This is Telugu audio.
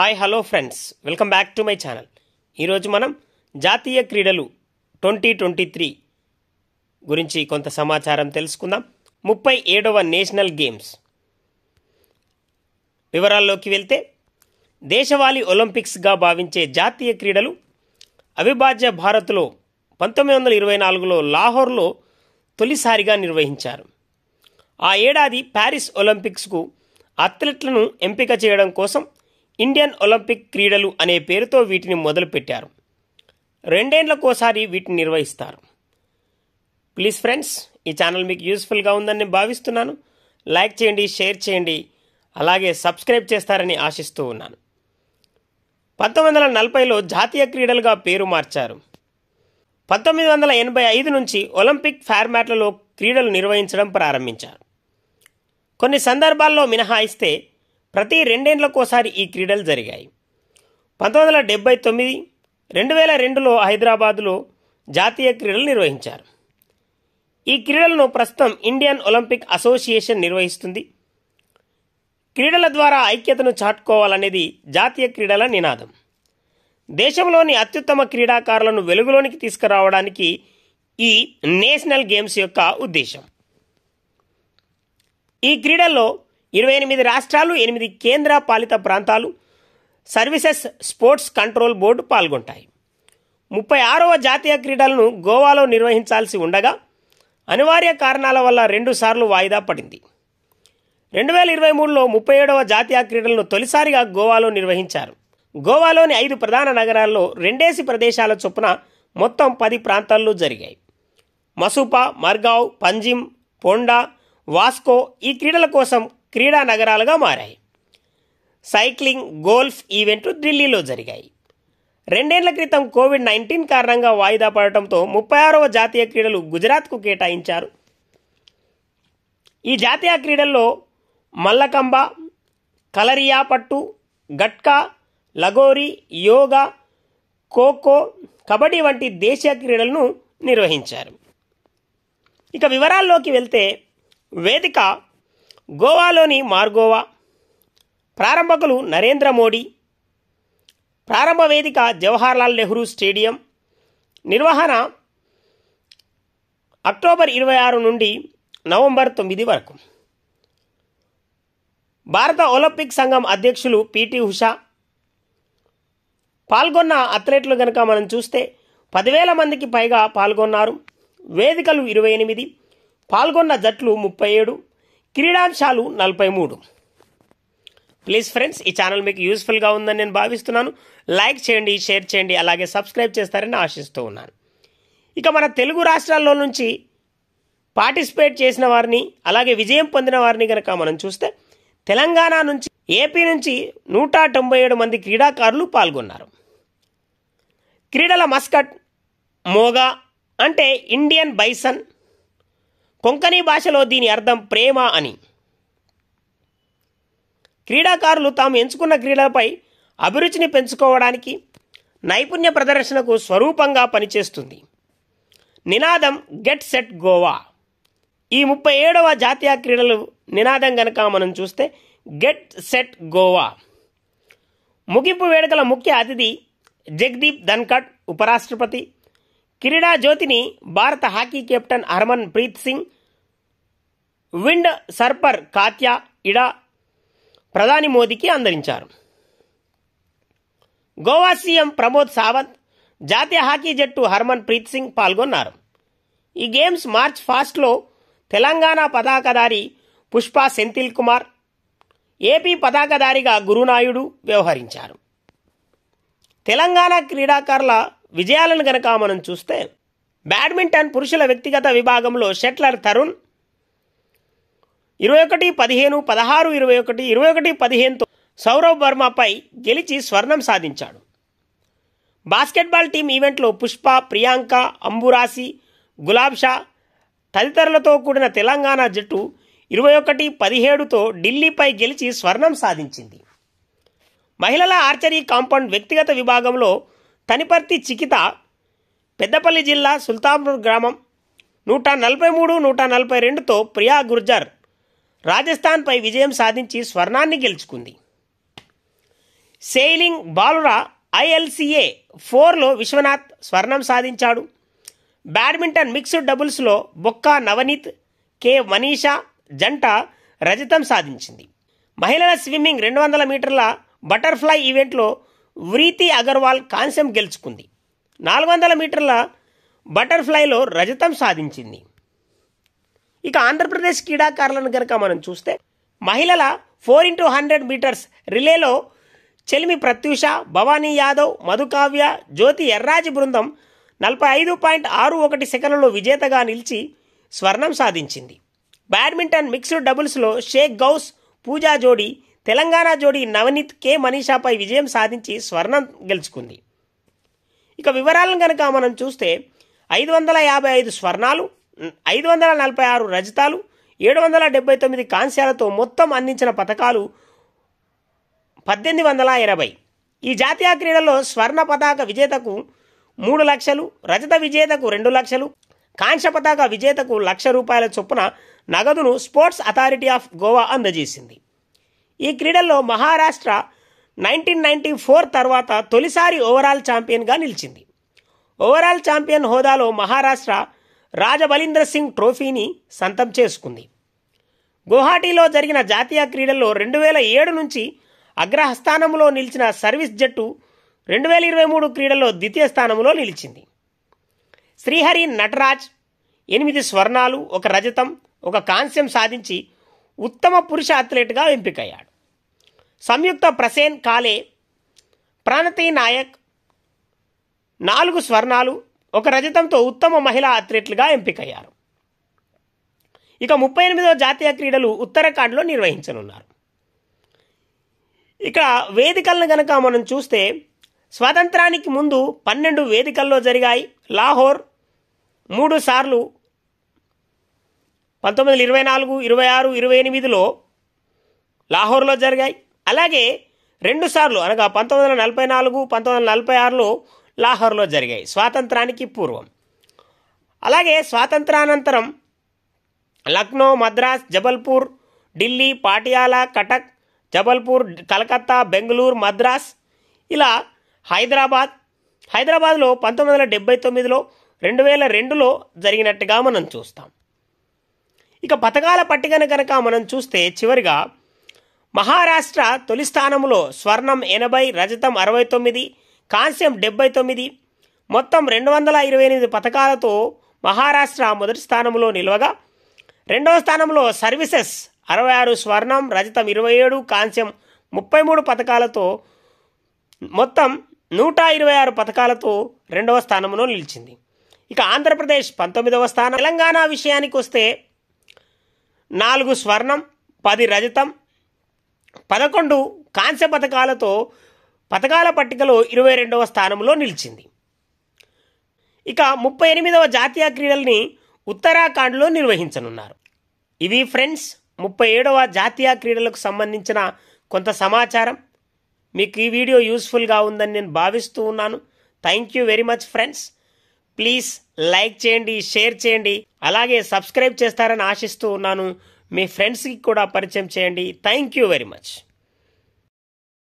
hi hello friends welcome back to my channel ఈరోజు మనం జాతీయ క్రీడలు ట్వంటీ ట్వంటీ త్రీ గురించి కొంత సమాచారం తెలుసుకుందాం ముప్పై ఏడవ నేషనల్ గేమ్స్ వివరాల్లోకి వెళ్తే దేశవాళీ ఒలింపిక్స్గా భావించే జాతీయ క్రీడలు అవిభాజ్య భారత్లో పంతొమ్మిది వందల ఇరవై నాలుగులో లాహోర్లో తొలిసారిగా నిర్వహించారు ఆ ఏడాది ప్యారిస్ ఒలింపిక్స్కు అథ్లెట్లను ఎంపిక చేయడం కోసం ఇండియన్ ఒలింపిక్ క్రీడలు అనే పేరుతో వీటిని మొదలుపెట్టారు రెండేండ్లకోసారి వీటిని నిర్వహిస్తారు ప్లీజ్ ఫ్రెండ్స్ ఈ ఛానల్ మీకు యూస్ఫుల్గా ఉందని నేను భావిస్తున్నాను లైక్ చేయండి షేర్ చేయండి అలాగే సబ్స్క్రైబ్ చేస్తారని ఆశిస్తూ ఉన్నాను పంతొమ్మిది వందల నలభైలో జాతీయ క్రీడలుగా పేరు మార్చారు పంతొమ్మిది వందల ఎనభై ఐదు నుంచి ఒలింపిక్ ఫార్మాట్లలో క్రీడలు నిర్వహించడం ప్రారంభించారు కొన్ని సందర్భాల్లో మినహాయిస్తే ప్రతి రెండేండ్లకోసారి ఈ క్రీడలు జరిగాయి పంతొమ్మిది వందల డెబ్బై తొమ్మిది రెండు వేల రెండులో హైదరాబాదులో జాతీయ క్రీడలు నిర్వహించారు ఈ క్రీడలను ప్రస్తుతం ఇండియన్ ఒలింపిక్ అసోసియేషన్ నిర్వహిస్తుంది క్రీడల ద్వారా ఐక్యతను చాటుకోవాలనేది జాతీయ క్రీడల నినాదం దేశంలోని అత్యుత్తమ క్రీడాకారులను వెలుగులోనికి తీసుకురావడానికి ఈ నేషనల్ గేమ్స్ యొక్క ఉద్దేశం ఈ క్రీడల్లో ఇరవై ఎనిమిది రాష్ట్రాలు ఎనిమిది కేంద్ర పాలిత ప్రాంతాలు సర్వీసెస్ స్పోర్ట్స్ కంట్రోల్ బోర్డు పాల్గొంటాయి ముప్పై ఆరవ జాతీయ క్రీడలను గోవాలో నిర్వహించాల్సి ఉండగా అనివార్య కారణాల వల్ల రెండుసార్లు వాయిదా పడింది రెండు వేల ఇరవై మూడులో ముప్పై ఏడవ జాతీయ క్రీడలను తొలిసారిగా గోవాలో నిర్వహించారు గోవాలోని ఐదు ప్రధాన నగరాల్లో రెండేసి ప్రదేశాల చొప్పున మొత్తం పది ప్రాంతాల్లో జరిగాయి మసూపా మర్గావ్ పంజిమ్ పొండా వాస్కో ఈ క్రీడల కోసం క్రీడా నగరాలుగా మారాయి సైక్లింగ్ గోల్ఫ్ ఈవెంట్లు ఢిల్లీలో జరిగాయి రెండేళ్ల క్రితం కోవిడ్ నైన్టీన్ కారణంగా వాయిదా పడటంతో ముప్పై ఆరవ జాతీయ క్రీడలు గుజరాత్కు కేటాయించారు ఈ జాతీయ క్రీడల్లో మల్లకంబ కలరియా పట్టు గట్కా లగోరి యోగా ఖోఖో కబడ్డీ వంటి దేశీయ క్రీడలను నిర్వహించారు ఇక వివరాల్లోకి వెళ్తే వేదిక గోవాలోని మార్గోవా ప్రారంభకులు నరేంద్ర మోడీ ప్రారంభ వేదిక జవహర్లాల్ నెహ్రూ స్టేడియం నిర్వహణ అక్టోబర్ ఇరవై ఆరు నుండి నవంబర్ తొమ్మిది వరకు భారత ఒలింపిక్ సంఘం అధ్యక్షులు పిటి ఉషా పాల్గొన్న అథ్లెట్లు కనుక మనం చూస్తే పదివేల మందికి పైగా పాల్గొన్నారు వేదికలు ఇరవై ఎనిమిది పాల్గొన్న జట్లు ముప్పై ఏడు క్రీడాంశాలు నలభై మూడు ప్లీజ్ ఫ్రెండ్స్ ఈ ఛానల్ మీకు యూస్ఫుల్గా ఉందని నేను భావిస్తున్నాను లైక్ చేయండి షేర్ చేయండి అలాగే సబ్స్క్రైబ్ చేస్తారని ఆశిస్తూ ఉన్నాను ఇక మన తెలుగు రాష్ట్రాల్లో నుంచి పార్టిసిపేట్ చేసిన వారిని అలాగే విజయం పొందిన వారిని కనుక మనం చూస్తే తెలంగాణ నుంచి ఏపీ నుంచి నూట తొంభై ఏడు మంది క్రీడాకారులు పాల్గొన్నారు క్రీడల మస్కట్ మోగా అంటే ఇండియన్ బైసన్ కొంకణి భాషలో దీని అర్థం ప్రేమ అని క్రీడాకారులు తాము ఎంచుకున్న క్రీడలపై అభిరుచిని పెంచుకోవడానికి నైపుణ్య ప్రదర్శనకు స్వరూపంగా పనిచేస్తుంది నినాదం గెట్ సెట్ గోవా ఈ ముప్పై ఏడవ జాతీయ క్రీడలు నినాదం గనక మనం చూస్తే గెట్ సెట్ గోవా ముగింపు వేడుకల ముఖ్య అతిథి జగ్దీప్ ధన్కట్ ఉపరాష్ట్రపతి క్రీడా జ్యోతిని భారత hockey captain Harmanpreet Singh wind surfer Katya Ida ప్రధాని మోదీకి అందరించారు గోవా సీఎం ప్రమోద్ సావంత్ జాతీయ హాకీ జట్టు హర్మన్ ప్రీత్ సింగ్ పాల్గొన్నారు ఈ గేమ్స్ మార్చ్ ఫాస్ట్లో తెలంగాణ పతాకధారి పుష్ప సెంథిల్ కుమార్ ఏపీ పతాకధారిగా గురునాయుడు వ్యవహరించారు తెలంగాణ క్రీడాకారుల విజయాలను గనక మనం చూస్తే బ్యాడ్మింటన్ పురుషుల వ్యక్తిగత విభాగంలో షెట్లర్ తరుణ్ ఇరవై ఒకటి పదిహేను పదహారు ఇరవై ఒకటి ఇరవై ఒకటి పదిహేనుతో సౌరవ్ వర్మపై గెలిచి స్వర్ణం సాధించాడు బాస్కెట్బాల్ టీం ఈవెంట్లో పుష్ప ప్రియాంక అంబురాసి గులాబ్ షా తదితరులతో కూడిన తెలంగాణ జట్టు ఇరవై ఒకటి పదిహేడుతో ఢిల్లీపై గెలిచి స్వర్ణం సాధించింది మహిళల ఆర్చరీ కాంపౌండ్ వ్యక్తిగత విభాగంలో తనిపర్తి చికిత పెద్దపల్లి జిల్లా సుల్తాన్పూర్ గ్రామం నూట నలభై మూడు నూట నలభై రెండుతో ప్రియా గుర్జర్ రాజస్థాన్పై విజయం సాధించి స్వర్ణాన్ని గెలుచుకుంది సెయిలింగ్ బాలురా ఐఎల్సిఏ ఫోర్లో విశ్వనాథ్ స్వర్ణం సాధించాడు బ్యాడ్మింటన్ మిక్స్డ్ డబుల్స్లో బొక్కా నవనీత్ కె మనీషా జంట రజతం సాధించింది మహిళల స్విమ్మింగ్ రెండు వందల మీటర్ల బటర్ఫ్లై ఈవెంట్లో వ్రీతి అగర్వాల్ కాంస్యం గెలుచుకుంది నాలుగు వందల మీటర్ల బటర్ఫ్లైలో రజతం సాధించింది ఇక ఆంధ్రప్రదేశ్ క్రీడాకారులను కనుక మనం చూస్తే మహిళల ఫోర్ ఇంటూ హండ్రెడ్ మీటర్స్ రిలేలో చెలిమి ప్రత్యూష భవానీ యాదవ్ మధుకావ్య జ్యోతి ఎర్రాజి బృందం నలభై ఐదు పాయింట్ ఆరు ఒకటి సెకండ్లో విజేతగా నిలిచి స్వర్ణం సాధించింది బ్యాడ్మింటన్ మిక్స్డ్ డబుల్స్లో షేక్ గౌస్ పూజా జోడీ తెలంగాణ జోడి నవనీత్ కే మనీషాపై విజయం సాధించి స్వర్ణం గెలుచుకుంది ఇక వివరాలను కనుక మనం చూస్తే ఐదు వందల యాభై ఐదు స్వర్ణాలు ఐదు వందల నలభై ఆరు రజతాలు ఏడు వందల డెబ్బై తొమ్మిది కాంస్యాలతో మొత్తం అందించిన పథకాలు పద్దెనిమిది వందల ఇరవై ఈ జాతీయ క్రీడల్లో స్వర్ణ పతాక విజేతకు మూడు లక్షలు రజత విజేతకు రెండు లక్షలు కాంస్య పతాక విజేతకు లక్ష రూపాయల చొప్పున నగదును స్పోర్ట్స్ అథారిటీ ఆఫ్ గోవా అందజేసింది ఈ క్రీడల్లో మహారాష్ట్ర నైన్టీన్ నైన్టీ ఫోర్ తర్వాత తొలిసారి ఓవరాల్ ఛాంపియన్గా నిలిచింది ఓవరాల్ ఛాంపియన్ హోదాలో మహారాష్ట్ర రాజబలీంద్ర సింగ్ ట్రోఫీని సంతం చేసుకుంది గుహాటీలో జరిగిన జాతీయ క్రీడల్లో రెండు వేల ఏడు నుంచి అగ్రస్థానంలో నిలిచిన సర్వీస్ జట్టు రెండు వేల ఇరవై మూడు క్రీడల్లో ద్వితీయ స్థానంలో నిలిచింది శ్రీహరి నటరాజ్ ఎనిమిది స్వర్ణాలు ఒక రజతం ఒక కాంస్యం సాధించి ఉత్తమ పురుష అథ్లెట్గా ఎంపికయ్యాడు సంయుక్త ప్రసేన్ కాలే ప్రాణతి నాయక్ నాలుగు స్వర్ణాలు ఒక రజతంతో ఉత్తమ మహిళా అథ్లెట్లుగా ఎంపికయ్యారు ఇక ముప్పై ఎనిమిదవ జాతీయ క్రీడలు ఉత్తరాఖండ్లో నిర్వహించనున్నారు ఇక వేదికలను గనక మనం చూస్తే స్వాతంత్రానికి ముందు పన్నెండు వేదికల్లో జరిగాయి లాహోర్ మూడు సార్లు పంతొమ్మిది వందల ఇరవై నాలుగు ఇరవై ఆరు ఇరవై ఎనిమిదిలో లాహోర్లో జరిగాయి అలాగే రెండుసార్లు అనగా పంతొమ్మిది వందల నలభై నాలుగు పంతొమ్మిది వందల నలభై ఆరులో లాహోర్లో జరిగాయి స్వాతంత్రానికి పూర్వం అలాగే స్వాతంత్రానంతరం లక్నో మద్రాస్ జబల్పూర్ ఢిల్లీ పాటియాలా కటక్ జబల్పూర్ కలకత్తా బెంగళూరు మద్రాస్ ఇలా హైదరాబాద్ హైదరాబాద్లో పంతొమ్మిది వందల డెబ్బై తొమ్మిదిలో రెండు వేల రెండులో జరిగినట్టుగా మనం చూస్తాం ఇక పథకాల పట్టికను కనుక మనం చూస్తే చివరిగా మహారాష్ట్ర తొలి స్థానంలో స్వర్ణం ఎనభై రజతం అరవై తొమ్మిది కాంస్యం డెబ్బై తొమ్మిది మొత్తం రెండు వందల ఇరవై ఎనిమిది పథకాలతో మహారాష్ట్ర మొదటి స్థానంలో నిల్వగా రెండవ స్థానంలో సర్వీసెస్ అరవై ఆరు స్వర్ణం రజతం ఇరవై ఏడు కాంస్యం ముప్పై మూడు పథకాలతో మొత్తం నూట ఇరవై ఆరు పథకాలతో రెండవ స్థానంలో నిలిచింది ఇక ఆంధ్రప్రదేశ్ పంతొమ్మిదవ స్థానం తెలంగాణ విషయానికి వస్తే నాలుగు స్వర్ణం పది రజతం పదకొండు కాంస్య పథకాలతో పథకాల పట్టికలో ఇరవై రెండవ స్థానంలో నిలిచింది ఇక ముప్పై ఎనిమిదవ జాతీయ క్రీడల్ని ఉత్తరాఖండ్లో నిర్వహించనున్నారు ఇవి ఫ్రెండ్స్ ముప్పై ఏడవ జాతీయ క్రీడలకు సంబంధించిన కొంత సమాచారం మీకు ఈ వీడియో యూస్ఫుల్గా ఉందని నేను భావిస్తూ ఉన్నాను thank you very much friends please like చేయండి షేర్ చేయండి అలాగే సబ్స్క్రైబ్ చేస్తారని ఆశిస్తూ ఉన్నాను మీ ఫ్రెండ్స్కి కూడా పరిచయం చేయండి థ్యాంక్ యూ వెరీ మచ్